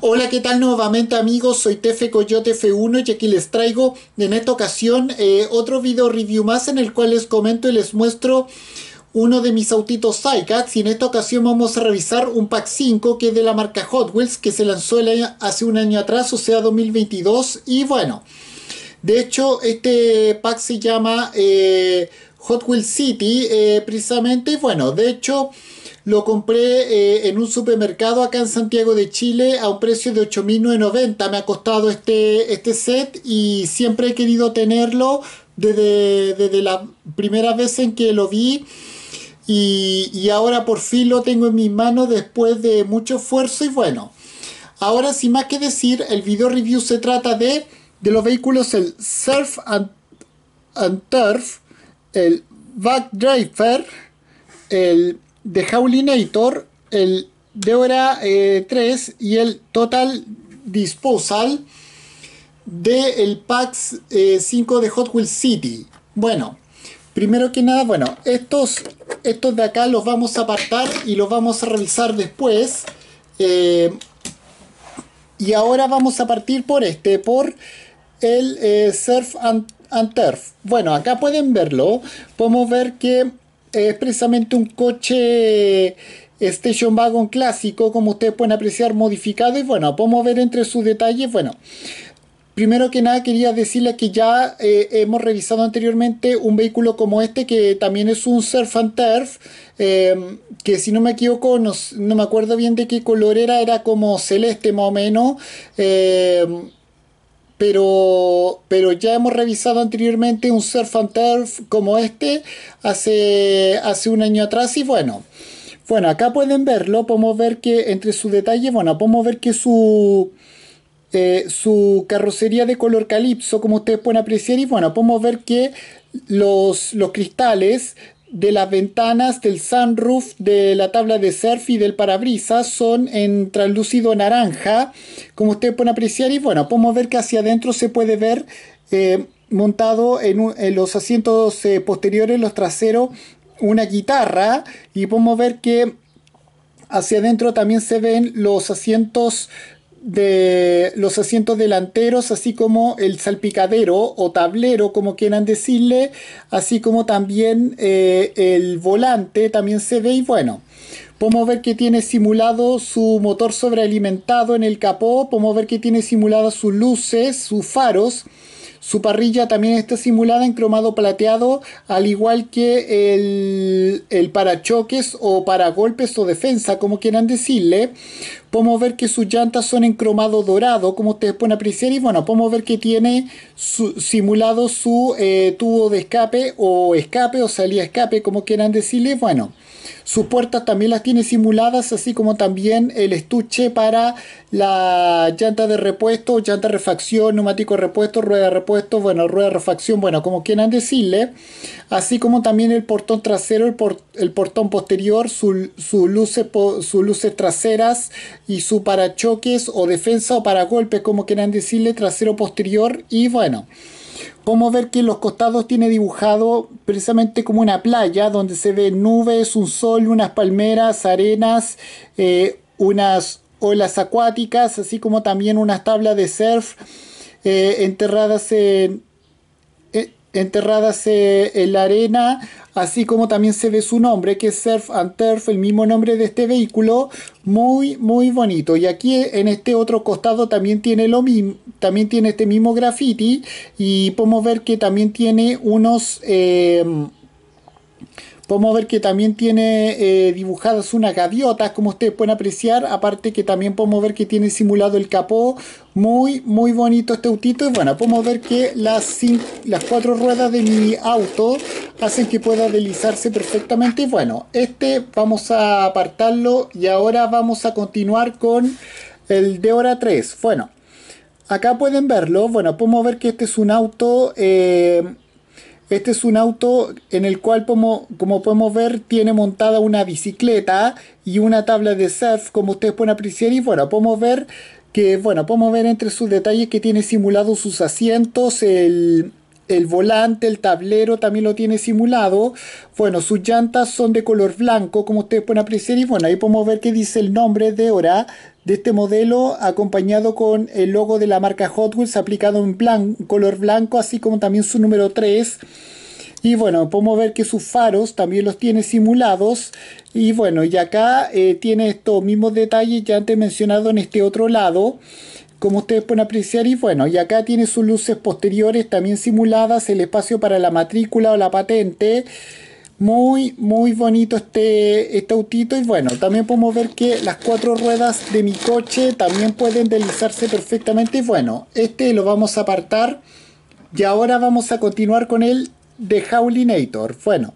Hola, ¿qué tal nuevamente amigos? Soy Tefe Coyote F1 y aquí les traigo en esta ocasión eh, otro video review más en el cual les comento y les muestro uno de mis autitos Psycats y en esta ocasión vamos a revisar un pack 5 que es de la marca Hot Wheels que se lanzó hace un año atrás, o sea 2022 y bueno, de hecho este pack se llama eh, Hot Wheels City eh, precisamente y bueno, de hecho... Lo compré eh, en un supermercado acá en Santiago de Chile a un precio de 8.990. Me ha costado este, este set y siempre he querido tenerlo desde, desde la primera vez en que lo vi. Y, ahora por fin lo tengo en mis manos después de mucho esfuerzo y bueno. Ahora sin más que decir, el video review se trata de, de los vehículos el Surf and, Turf, el driver el de Howlinator, el Deora eh, 3 y el Total Disposal del el PAX 5 eh, de Hot Wheels City. Bueno, primero que nada, bueno, estos, estos de acá los vamos a apartar y los vamos a revisar después. Eh, y ahora vamos a partir por este, por el eh, Surf and, and Turf. Bueno, acá pueden verlo. Podemos ver que es precisamente un coche Station este Wagon clásico, como ustedes pueden apreciar, modificado. Y bueno, podemos ver entre sus detalles, bueno, primero que nada quería decirles que ya eh, hemos revisado anteriormente un vehículo como este que también es un Surf and Turf em, que si no me equivoco no, me acuerdo bien de qué color era era como celeste más o menos em, pero, pero ya hemos revisado anteriormente un surf and turf como este hace, hace un año atrás y bueno, bueno, acá pueden verlo, podemos ver que entre sus detalles, bueno, podemos ver que su... Eh, su carrocería de color calipso como ustedes pueden apreciar y bueno podemos ver que los, los cristales de las ventanas del sunroof, de la tabla de surf y del parabrisas son en translúcido naranja, como ustedes pueden apreciar. Y bueno, podemos ver que hacia adentro se puede ver eh, montado en, los asientos eh, posteriores, los traseros, una guitarra. Y podemos ver que hacia adentro también se ven los asientos de los asientos delanteros, así como el salpicadero o tablero, como quieran decirle, así como también eh, el volante, también se ve y bueno. Podemos ver que tiene simulado su motor sobrealimentado en el capó, podemos ver que tiene simuladas sus luces, sus faros, su parrilla también está simulada en cromado plateado, al igual que el, el parachoques o paragolpes o defensa, como quieran decirle podemos ver que sus llantas son en cromado dorado, como ustedes pueden apreciar, y bueno, podemos ver que tiene simulado su eh, tubo de escape o escape o salida escape, como quieran decirle, bueno. Sus puertas también las tiene simuladas, así como también el estuche para la llanta de repuesto, llanta de refacción, neumático de repuesto, rueda de repuesto, bueno, rueda de refacción, bueno, como quieran decirle. Así como también el portón trasero, el, portón posterior, sus luces, su luces traseras, y su parachoques o defensa o paragolpes, como quieran decirle, trasero posterior y bueno. Podemos ver que en los costados tiene dibujado precisamente como una playa donde se ven nubes, un sol, unas palmeras, arenas, eh, unas olas acuáticas, así como también unas tablas de surf eh, enterradas en, enterradas eh, en la arena, así como también se ve su nombre, que es Surf and Turf, el mismo nombre de este vehículo, muy muy bonito. Y aquí en este otro costado también tiene lo mismo, también tiene este mismo graffiti y podemos ver que también tiene unos eh, Podemos ver que también tiene eh, dibujadas unas gaviotas, como ustedes pueden apreciar. Aparte que también podemos ver que tiene simulado el capó. Muy, muy bonito este autito. Y bueno, podemos ver que las, las cuatro ruedas de mi auto hacen que pueda deslizarse perfectamente. Y bueno, este vamos a apartarlo y ahora vamos a continuar con el de hora 3. Bueno, acá pueden verlo. Bueno, podemos ver que este es un auto... Eh, este es un auto en el cual, como, podemos ver, tiene montada una bicicleta y una tabla de surf, como ustedes pueden apreciar. Y bueno, podemos ver que, bueno, podemos ver entre sus detalles que tiene simulados sus asientos, el, el volante, el tablero también lo tiene simulado. Bueno, sus llantas son de color blanco, como ustedes pueden apreciar. Y bueno, ahí podemos ver que dice el nombre de hora de este modelo, acompañado con el logo de la marca Hot Wheels aplicado en color blanco, así como también su número 3. Y bueno, podemos ver que sus faros también los tiene simulados. Y bueno, y acá eh, tiene estos mismos detalles ya antes mencionado en este otro lado como ustedes pueden apreciar. Y bueno, y acá tiene sus luces posteriores también simuladas, el espacio para la matrícula o la patente. Muy, muy bonito este, este, autito. Y bueno, también podemos ver que las cuatro ruedas de mi coche también pueden deslizarse perfectamente. Y bueno, este lo vamos a apartar. Y ahora vamos a continuar con el de Howlinator. Bueno,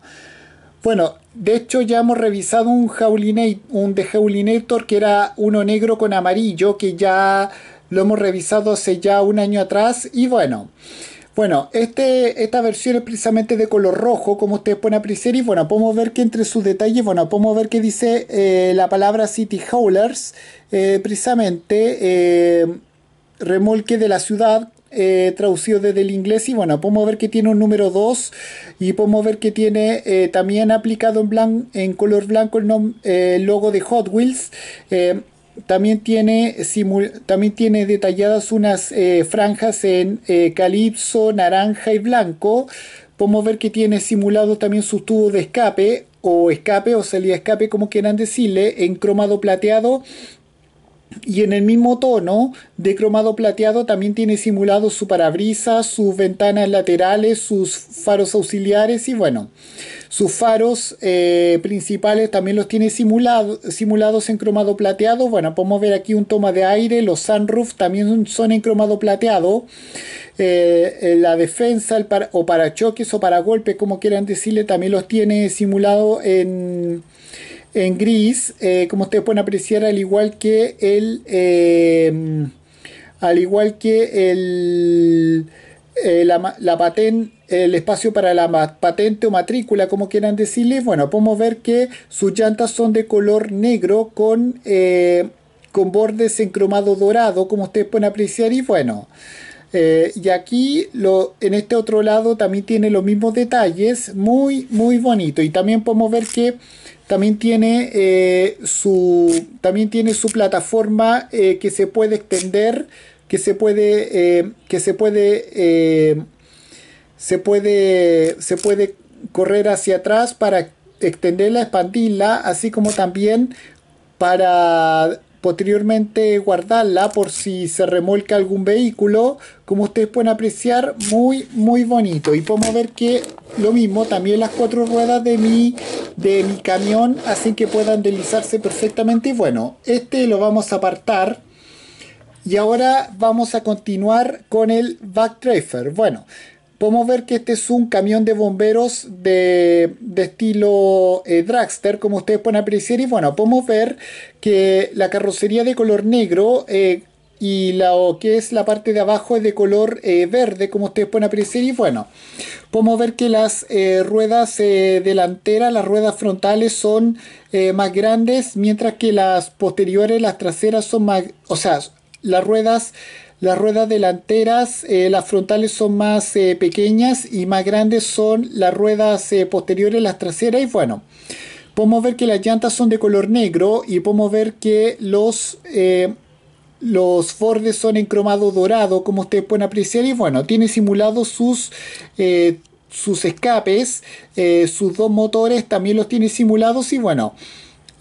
bueno, de hecho ya hemos revisado un The un de Howlinator que era uno negro con amarillo que ya lo hemos revisado hace ya un año atrás y bueno. Bueno, este, esta versión es precisamente de color rojo, como ustedes pueden apreciar, y bueno, podemos ver que entre sus detalles, bueno, podemos ver que dice eh, la palabra City Haulers, eh, precisamente eh, remolque de la ciudad, traducido desde el inglés y bueno, podemos ver que tiene un número 2 y podemos ver que tiene también aplicado en, en color blanco el logo de Hot Wheels también tiene, también tiene detalladas unas eh, franjas en eh, calipso, naranja y blanco. Podemos ver que tiene simulado también sus tubos de escape o escape o salida escape, como quieran decirle, en cromado plateado y en el mismo tono de cromado plateado también tiene simulado su parabrisas, sus ventanas laterales, sus faros auxiliares y bueno, sus faros eh, principales también los tiene simulados en cromado plateado. Bueno, podemos ver aquí un toma de aire, los sunroof también son en cromado plateado. Eh, la defensa o para choques o para golpes, como quieran decirle, también los tiene simulado en en gris, eh, como ustedes pueden apreciar, al igual que el, eh, al igual que eh, la, el espacio para la patente o matrícula, como quieran decirles. bueno, podemos ver que sus llantas son de color negro con, con bordes en cromado dorado, como ustedes pueden apreciar, y bueno. y aquí lo, en este otro lado también tiene los mismos detalles, muy muy bonito. Y también podemos ver que también tiene, eh, su, también tiene su plataforma eh, que se puede extender, que se puede, eh, que se puede, se puede, se puede correr hacia atrás para extenderla, expandirla, así como también para posteriormente guardarla por si se remolca algún vehículo como ustedes pueden apreciar muy muy bonito y podemos ver que lo mismo también las cuatro ruedas de mi de mi camión hacen que puedan deslizarse perfectamente y bueno este lo vamos a apartar y ahora vamos a continuar con el trafer bueno podemos ver que este es un camión de bomberos de, estilo eh, dragster, como ustedes pueden apreciar. Y bueno, podemos ver que la carrocería de color negro eh, y la que es la parte de abajo es de color eh, verde, como ustedes pueden apreciar. Y bueno, podemos ver que las ruedas delanteras, las ruedas frontales son más grandes, mientras que las posteriores, las traseras son más... O sea, las ruedas las ruedas delanteras, eh, las frontales son más eh, pequeñas y más grandes son las ruedas eh, posteriores, las traseras y bueno. Podemos ver que las llantas son de color negro y podemos ver que los, los bordes son en cromado dorado, como ustedes pueden apreciar. Y bueno, tiene simulados sus sus escapes, sus dos motores también los tiene simulados y bueno,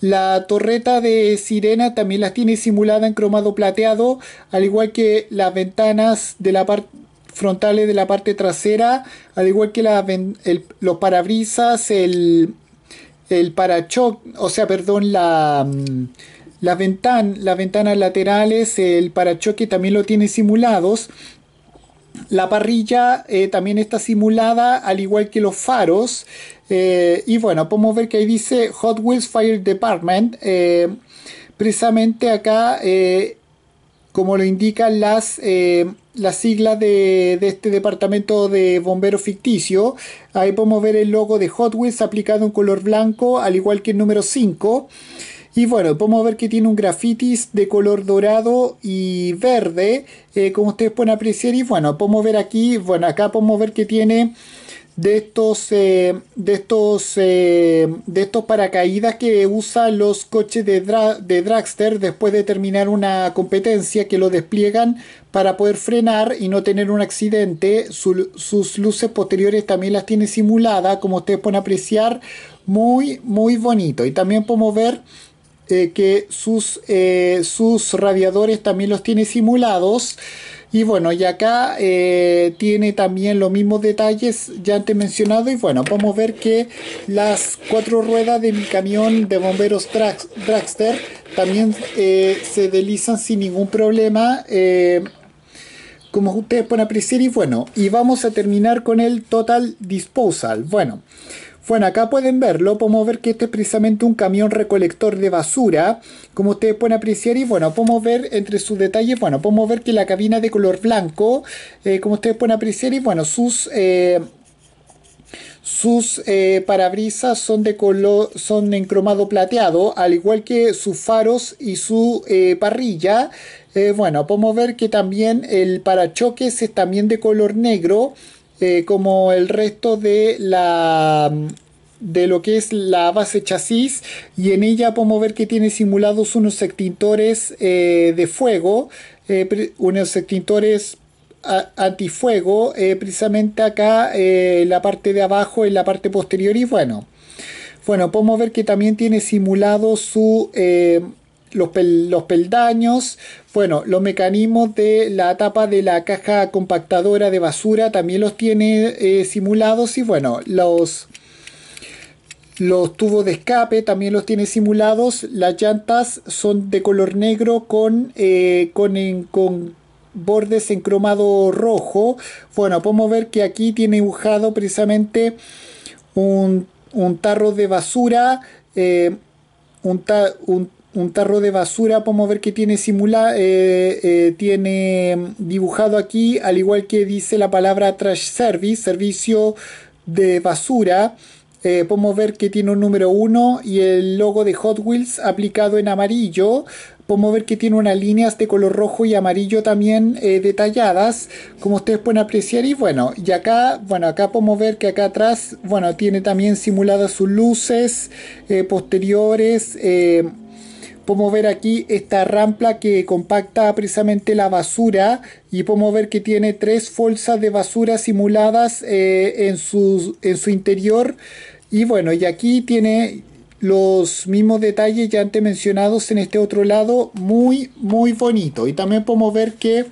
la torreta de sirena también las tiene simulada en cromado plateado, al igual que las ventanas de la parte frontales de la parte trasera, al igual que los parabrisas, el, el o sea, perdón, la, mm, la ventan, las ventanas laterales, el parachoque también lo tiene simulados. La parrilla eh, también está simulada, al igual que los faros. Eh, y bueno, podemos ver que ahí dice Hot Wheels Fire Department. Eh, precisamente acá, como lo indican las, siglas de, de, este departamento de bomberos ficticio, ahí podemos ver el logo de Hot Wheels aplicado en color blanco, al igual que el número 5. Y bueno, podemos ver que tiene un grafitis de color dorado y verde, eh, como ustedes pueden apreciar. Y bueno, podemos ver aquí, bueno, acá podemos ver que tiene de estos, eh, de estos, eh, de estos paracaídas que usan los coches de, de dragster después de terminar una competencia que lo despliegan para poder frenar y no tener un accidente. sus luces posteriores también las tiene simulada, como ustedes pueden apreciar, muy, muy bonito. Y también podemos ver este, que sus, eh, sus radiadores también los tiene simulados. Y bueno, y acá eh, tiene también los mismos detalles ya antes mencionado Y bueno, podemos ver que las cuatro ruedas de mi camión de bomberos Dragster también eh, se deslizan sin ningún problema. como ustedes pueden apreciar y bueno, y vamos a terminar con el Total Disposal. Bueno, bueno, acá pueden verlo, podemos ver que este es precisamente un camión recolector de basura, como ustedes pueden apreciar, y bueno, podemos ver entre sus detalles, bueno, podemos ver que la cabina de color blanco, eh, como ustedes pueden apreciar, y bueno, sus... Eh, sus eh, parabrisas son de color, son en cromado plateado, al igual que sus faros y su parrilla. bueno, podemos ver que también el parachoques es también de color negro eh, como el resto de la de lo que es la base chasis y en ella podemos ver que tiene simulados unos extintores eh, de fuego eh, unos extintores antifuego precisamente acá en la parte de abajo en la parte posterior y bueno bueno podemos ver que también tiene simulado su los, peldaños, bueno, los mecanismos de la tapa de la caja compactadora de basura también los tiene eh, simulados y bueno, los, los tubos de escape también los tiene simulados, las llantas son de color negro con, eh, con, con bordes en cromado rojo, bueno, podemos ver que aquí tiene dibujado precisamente un, tarro de basura, eh, un un tarro de basura podemos ver que tiene simula eh, eh, tiene dibujado aquí al igual que dice la palabra trash service servicio de basura eh, podemos ver que tiene un número 1 y el logo de Hot Wheels aplicado en amarillo podemos ver que tiene unas líneas de color rojo y amarillo también detalladas como ustedes pueden apreciar y bueno y acá bueno acá podemos ver que acá atrás bueno tiene también simuladas sus luces posteriores podemos ver aquí esta rampla que compacta precisamente la basura y podemos ver que tiene tres bolsas de basura simuladas eh, en, su, en su interior y bueno y aquí tiene los mismos detalles ya antes mencionados en este otro lado muy muy bonito y también podemos ver que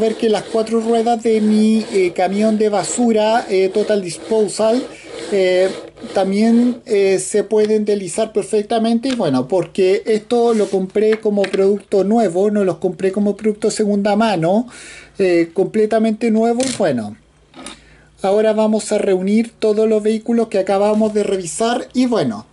ver que las cuatro ruedas de mi eh, camión de basura eh, Total Disposal eh, también eh, se pueden deslizar perfectamente y bueno porque esto lo compré como producto nuevo no los compré como producto segunda mano eh, completamente nuevo y bueno ahora vamos a reunir todos los vehículos que acabamos de revisar y bueno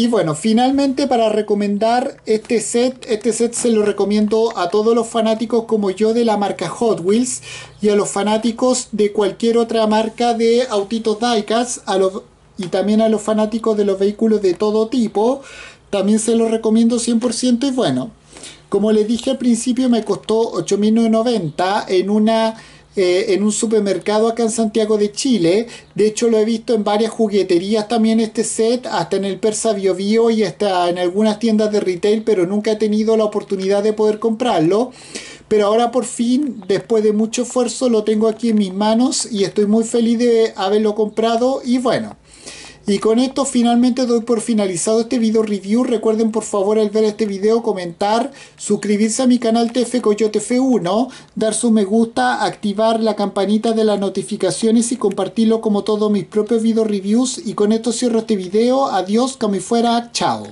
y bueno, finalmente para recomendar este set, este set se lo recomiendo a todos los fanáticos como yo de la marca Hot Wheels y a los fanáticos de cualquier otra marca de autitos diecast, a los y también a los fanáticos de los vehículos de todo tipo, también se lo recomiendo 100% y bueno, como les dije al principio me costó 8.990 en una eh, en un supermercado acá en Santiago de Chile. De hecho, lo he visto en varias jugueterías también este set, hasta en el Persa Bio, y hasta en algunas tiendas de retail, pero nunca he tenido la oportunidad de poder comprarlo. Pero ahora por fin, después de mucho esfuerzo, lo tengo aquí en mis manos y estoy muy feliz de haberlo comprado. Y bueno, y con esto finalmente doy por finalizado este video review. Recuerden por favor al ver este video comentar, suscribirse a mi canal TF Coyote F1, dar su me gusta, activar la campanita de las notificaciones y compartirlo como todos mis propios video reviews. Y con esto cierro este video. Adiós, como fuera. Chao.